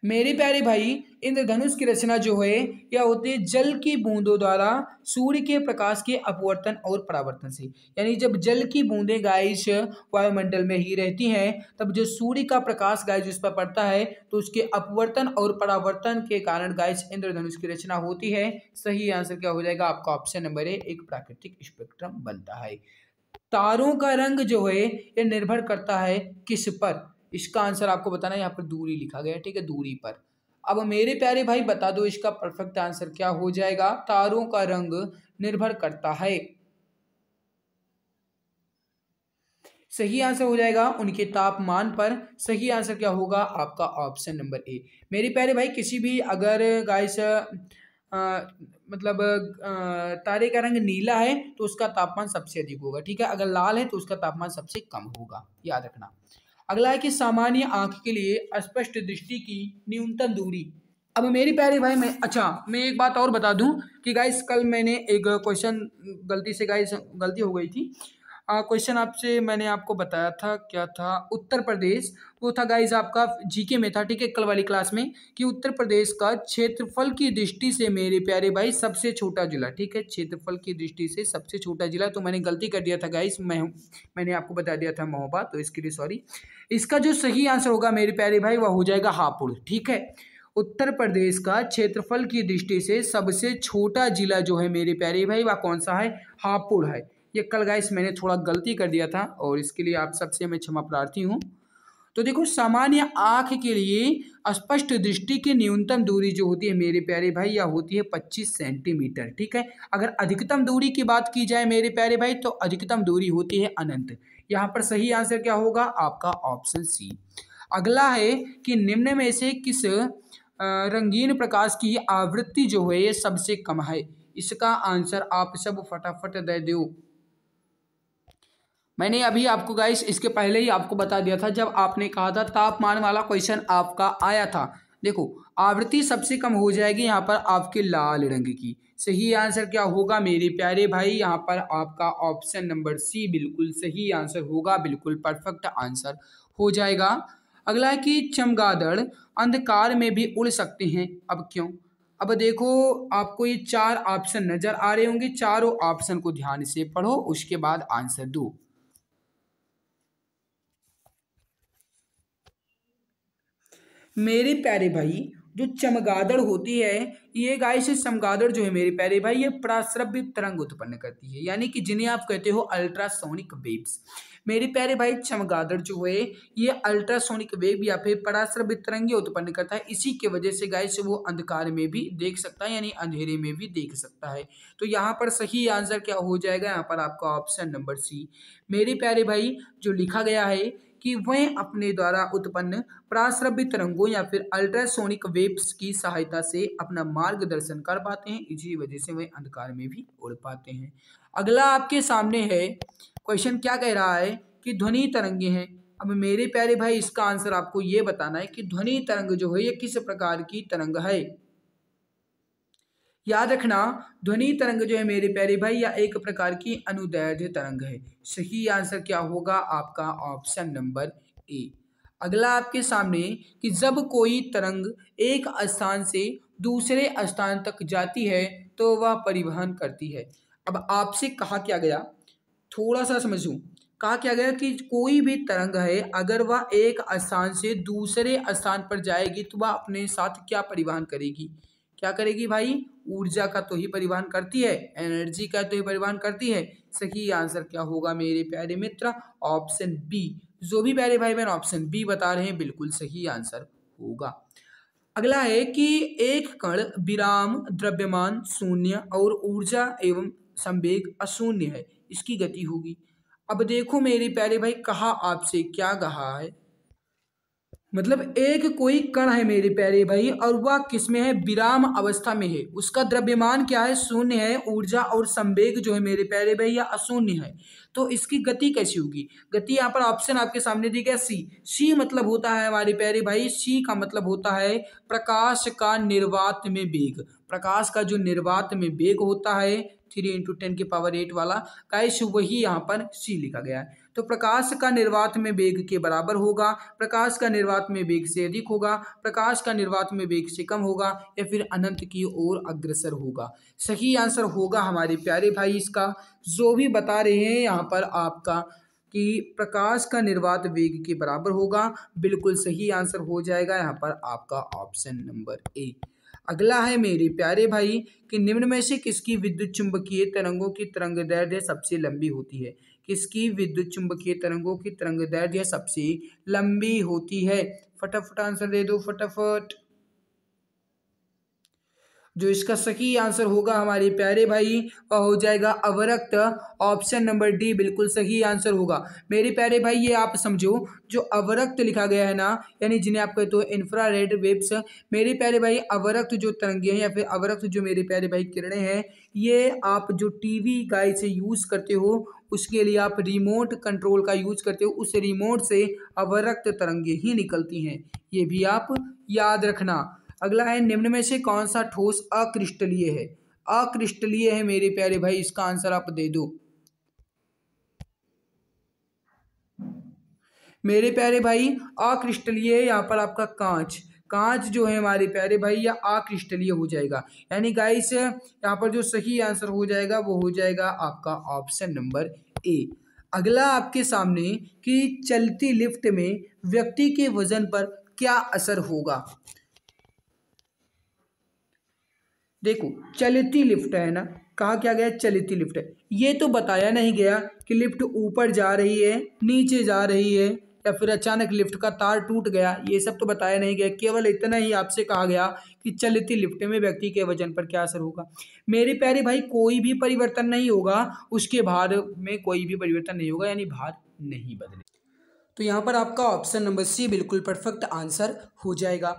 मेरे प्यारे भाई इंद्रधनुष की रचना जो है यह होती है जल की बूंदों द्वारा सूर्य के प्रकाश के अपवर्तन और परावर्तन से यानी जब जल की बूंदें गाइस वायुमंडल में ही रहती हैं तब जो सूर्य का प्रकाश गाय उस पर पड़ता है तो उसके अपवर्तन और परावर्तन के कारण गाइस इंद्रधनुष की रचना होती है सही आंसर क्या हो जाएगा आपका ऑप्शन नंबर ए एक प्राकृतिक स्पेक्ट्रम बनता है तारों का रंग जो है यह निर्भर करता है किस पर इसका आंसर आपको बताना यहाँ पर दूरी लिखा गया है ठीक है दूरी पर अब मेरे प्यारे भाई बता दो इसका परफेक्ट आंसर क्या हो जाएगा तारों का रंग निर्भर करता है सही आंसर हो जाएगा उनके तापमान पर सही आंसर क्या होगा आपका ऑप्शन नंबर ए मेरे प्यारे भाई किसी भी अगर गाइस मतलब आ, तारे का रंग नीला है तो उसका तापमान सबसे अधिक होगा ठीक है अगर लाल है तो उसका तापमान सबसे कम होगा याद रखना अगला है कि सामान्य आंख के लिए स्पष्ट दृष्टि की न्यूनतम दूरी अब मेरी प्यारी भाई मैं अच्छा मैं एक बात और बता दूं कि गाइस कल मैंने एक क्वेश्चन गलती से गाइस गलती हो गई थी क्वेश्चन आपसे मैंने आपको बताया था क्या था उत्तर प्रदेश वो था गाइज आपका जीके में था ठीक है कल वाली क्लास में कि उत्तर प्रदेश का क्षेत्रफल की दृष्टि से मेरे प्यारे भाई सबसे छोटा जिला ठीक है क्षेत्रफल की दृष्टि से सबसे छोटा जिला तो मैंने गलती कर दिया था गाइज मैं मैंने आपको बता दिया था महोबा तो इसके लिए सॉरी इसका जो सही आंसर होगा मेरे प्यारे भाई वह हो जाएगा हापुड़ ठीक है उत्तर प्रदेश का क्षेत्रफल की दृष्टि से सबसे छोटा जिला जो है मेरे प्यारे भाई वह कौन सा है हापुड़ है ये कल गाइस मैंने थोड़ा गलती कर दिया था और इसके लिए आप सबसे मैं क्षमा प्रार्थी हूँ तो देखो सामान्य आँख के लिए स्पष्ट दृष्टि की न्यूनतम दूरी जो होती है मेरे प्यारे भाई या होती है 25 सेंटीमीटर ठीक है अगर अधिकतम दूरी की बात की जाए मेरे प्यारे भाई तो अधिकतम दूरी होती है अनंत यहाँ पर सही आंसर क्या होगा आपका ऑप्शन सी अगला है कि निम्न में से किस रंगीन प्रकाश की आवृत्ति जो है सबसे कम है इसका आंसर आप सब फटाफट दे दो मैंने अभी आपको गाइस इसके पहले ही आपको बता दिया था जब आपने कहा था तापमान वाला क्वेश्चन आपका आया था देखो आवृत्ति सबसे कम हो जाएगी यहाँ पर आपके लाल रंग की सही आंसर क्या होगा मेरे प्यारे भाई यहाँ पर आपका ऑप्शन नंबर सी बिल्कुल सही आंसर होगा बिल्कुल परफेक्ट आंसर हो जाएगा अगला है कि चमगादड़ अंधकार में भी उड़ सकते हैं अब क्यों अब देखो आपको ये चार ऑप्शन नज़र आ रहे होंगे चारों ऑप्शन को ध्यान से पढ़ो उसके बाद आंसर दो मेरे प्यारे भाई जो चमगादड़ होती है ये गाय से चमगादड़ जो है मेरे प्यारे भाई ये प्राश्रव्य तरंग उत्पन्न करती है यानी कि जिन्हें आप कहते हो अल्ट्रासोनिक वेव्स मेरे प्यारे भाई चमगादड़ जो है ये अल्ट्रासोनिक वेव या फिर पराश्रव्य तरंग उत्पन्न करता है इसी के वजह से गाय से वो अंधकार में भी देख सकता है यानी अंधेरे में भी देख सकता है तो यहाँ पर सही आंसर क्या हो जाएगा यहाँ पर आपका ऑप्शन नंबर सी मेरे प्यारे भाई जो लिखा गया है कि वह अपने द्वारा उत्पन्न प्राश्रव्य तरंगों या फिर अल्ट्रासोनिक वेव्स की सहायता से अपना मार्गदर्शन कर पाते हैं इसी वजह से वह अंधकार में भी उड़ पाते हैं अगला आपके सामने है क्वेश्चन क्या कह रहा है कि ध्वनि तरंगे हैं अब मेरे प्यारे भाई इसका आंसर आपको ये बताना है कि ध्वनि तरंग जो है ये किस प्रकार की तरंग है याद रखना ध्वनि तरंग जो है मेरे प्यारे भाई या एक प्रकार की अनुदैर्ध्य तरंग है सही आंसर क्या होगा आपका ऑप्शन नंबर ए अगला आपके सामने कि जब कोई तरंग एक स्थान से दूसरे स्थान तक जाती है तो वह परिवहन करती है अब आपसे कहा क्या गया थोड़ा सा समझूं कहा क्या गया कि कोई भी तरंग है अगर वह एक स्थान से दूसरे स्थान पर जाएगी तो वह अपने साथ क्या परिवहन करेगी क्या करेगी भाई ऊर्जा का तो ही परिवहन करती है एनर्जी का तो ही परिवहन करती है सही आंसर क्या होगा मेरे प्यारे मित्र ऑप्शन बी जो भी प्यारे भाई बहन ऑप्शन बी बता रहे हैं बिल्कुल सही आंसर होगा अगला है कि एक कण विराम द्रव्यमान शून्य और ऊर्जा एवं संवेग अशून्य है इसकी गति होगी अब देखो मेरे प्यारे भाई कहा आपसे क्या कहा है मतलब एक कोई कण है मेरे प्यारे भाई और वह किसमें है विराम अवस्था में है उसका द्रव्यमान क्या है शून्य है ऊर्जा और संवेग जो है मेरे प्यारे भाई या अशून्य है तो इसकी गति कैसी होगी गति यहाँ पर ऑप्शन आपके सामने दी गया सी सी मतलब होता है हमारे प्यारे भाई सी का मतलब होता है प्रकाश का निर्वात में वेग प्रकाश का जो निर्वात में वेग होता है थ्री इंटू टेन के पावर एट वाला कैश वही यहाँ पर सी लिखा गया है तो प्रकाश का निर्वात में वेग के बराबर होगा प्रकाश का निर्वात में वेग से अधिक होगा प्रकाश का निर्वात में वेग से कम होगा या फिर अनंत की ओर अग्रसर होगा सही आंसर होगा हमारे प्यारे भाई इसका जो भी बता रहे हैं यहाँ पर आपका कि प्रकाश का निर्वात वेग के बराबर होगा बिल्कुल सही आंसर हो जाएगा यहाँ पर आपका ऑप्शन नंबर ए अगला है मेरे प्यारे भाई कि निम्न में से किसकी विद्युत चुंबकीय तरंगों की तरंग दैर्ध्य सबसे लंबी होती है किसकी विद्युत चुंबकीय तरंगों की तरंग दैर्ध्य सबसे लंबी होती है फटाफट आंसर दे दो फटाफट जो इसका सही आंसर होगा हमारे प्यारे भाई वह हो जाएगा अवरक्त ऑप्शन नंबर डी बिल्कुल सही आंसर होगा मेरे प्यारे भाई ये आप समझो जो अवरक्त लिखा गया है ना यानी जिन्हें आप कहते हो इंफ्रा रेड वेब्स मेरे प्यारे भाई अवरक्त जो तरंगे हैं या फिर अवरक्त जो मेरे प्यारे भाई किरणें हैं ये आप जो टी वी गाय से यूज़ करते हो उसके लिए आप रिमोट कंट्रोल का यूज करते हो उस रिमोट से अवरक्त तरंगे ही निकलती हैं ये भी आप याद रखना अगला है निम्न में से कौन सा ठोस अक्रिस्टलीय है अक्रिस्टलीय है मेरे प्यारे भाई इसका आंसर आप दे दो मेरे प्यारे भाई अक्रिस्टलीय है यहाँ पर आपका कांच कांच जो है हमारे प्यारे भाई या अक्रिस्टलीय हो जाएगा यानी गाइस यहाँ पर जो सही आंसर हो जाएगा वो हो जाएगा आपका ऑप्शन नंबर ए अगला आपके सामने कि चलती लिफ्ट में व्यक्ति के वजन पर क्या असर होगा देखो चलती लिफ्ट है ना कहा क्या गया चलती लिफ्ट है ये तो बताया नहीं गया कि लिफ्ट ऊपर जा रही है नीचे जा रही है या फिर अचानक लिफ्ट का तार टूट गया ये सब तो बताया नहीं गया केवल इतना ही आपसे कहा गया कि चलती लिफ्ट में व्यक्ति के वजन पर क्या असर होगा मेरे प्यारे भाई कोई भी परिवर्तन नहीं होगा उसके भार में कोई भी परिवर्तन नहीं होगा यानी भार नहीं बदले तो यहाँ पर आपका ऑप्शन नंबर सी बिल्कुल परफेक्ट आंसर हो जाएगा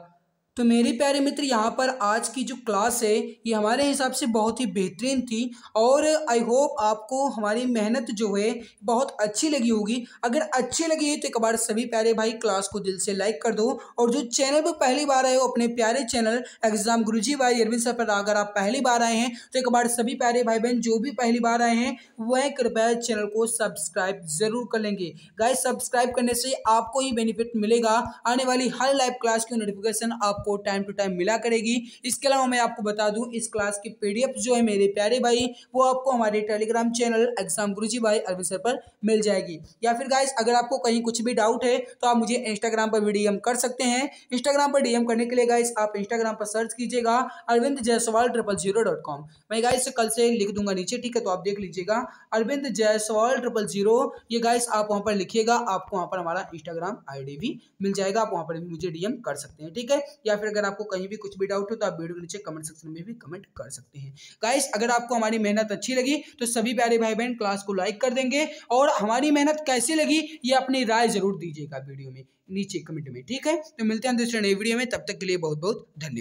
तो मेरे प्यारे मित्र यहाँ पर आज की जो क्लास है ये हमारे हिसाब से बहुत ही बेहतरीन थी और आई होप आपको हमारी मेहनत जो है बहुत अच्छी लगी होगी अगर अच्छी लगी है तो एक बार सभी प्यारे भाई क्लास को दिल से लाइक कर दो और जो चैनल पर पहली बार आए हो अपने प्यारे चैनल एग्जाम गुरु जी भाई अरविंद सर पर अगर आप पहली बार आए हैं तो एक बार सभी प्यारे भाई बहन जो भी पहली बार आए हैं वह कृपया चैनल को सब्सक्राइब जरूर कर लेंगे गाय सब्सक्राइब करने से आपको ही बेनिफिट मिलेगा आने वाली हर लाइव क्लास की नोटिफिकेशन आपको आपको टाइम टू टाइम मिला करेगी इसके अलावा मैं आपको बता दूं इस क्लास की पीडीएफ जो है मेरे प्यारे भाई वो आपको हमारे टेलीग्राम चैनल एग्जाम गुरुजी भाई अरविंद सर पर मिल जाएगी या फिर गाइस अगर आपको कहीं कुछ भी डाउट है तो आप मुझे इंस्टाग्राम पर डीएम कर सकते हैं इंस्टाग्राम पर डीएम करने के लिए गाइस आप इंस्टाग्राम पर सर्च कीजिएगा Arvind Jaiswal triple zero dot com मैं गाइस कल से लिख दूंगा नीचे ठीक है तो आप देख लीजिएगा अरविंद जायसवाल ट्रिपल जीरो ये गाइस आप वहाँ पर लिखिएगा आपको वहाँ पर हमारा इंस्टाग्राम आईडी भी मिल जाएगा आप वहाँ पर मुझे डीएम कर सकते हैं ठीक है या फिर अगर आपको कहीं भी कुछ भी डाउट हो तो आप वीडियो के नीचे कमेंट सेक्शन में भी कमेंट कर सकते हैं गाइस अगर आपको हमारी मेहनत अच्छी लगी तो सभी प्यारे भाई बहन क्लास को लाइक कर देंगे और हमारी मेहनत कैसी लगी ये अपनी राय जरूर दीजिएगा वीडियो में नीचे कमेंट में ठीक है तो मिलते हैं दूसरे नए वीडियो में तब तक के लिए बहुत बहुत धन्यवाद